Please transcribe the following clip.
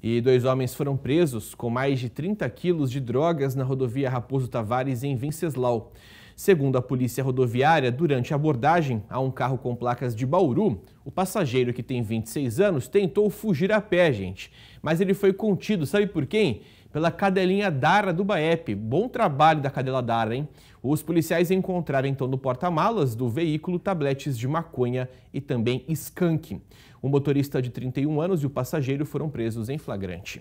E dois homens foram presos com mais de 30 quilos de drogas na rodovia Raposo Tavares, em Venceslau. Segundo a Polícia Rodoviária, durante a abordagem a um carro com placas de Bauru, o passageiro que tem 26 anos tentou fugir a pé, gente. Mas ele foi contido, sabe por quem? Pela cadelinha Dara do Baep. Bom trabalho da cadela Dara, hein? Os policiais encontraram então no porta-malas do veículo tabletes de maconha e também skunk. O motorista de 31 anos e o passageiro foram presos em flagrante.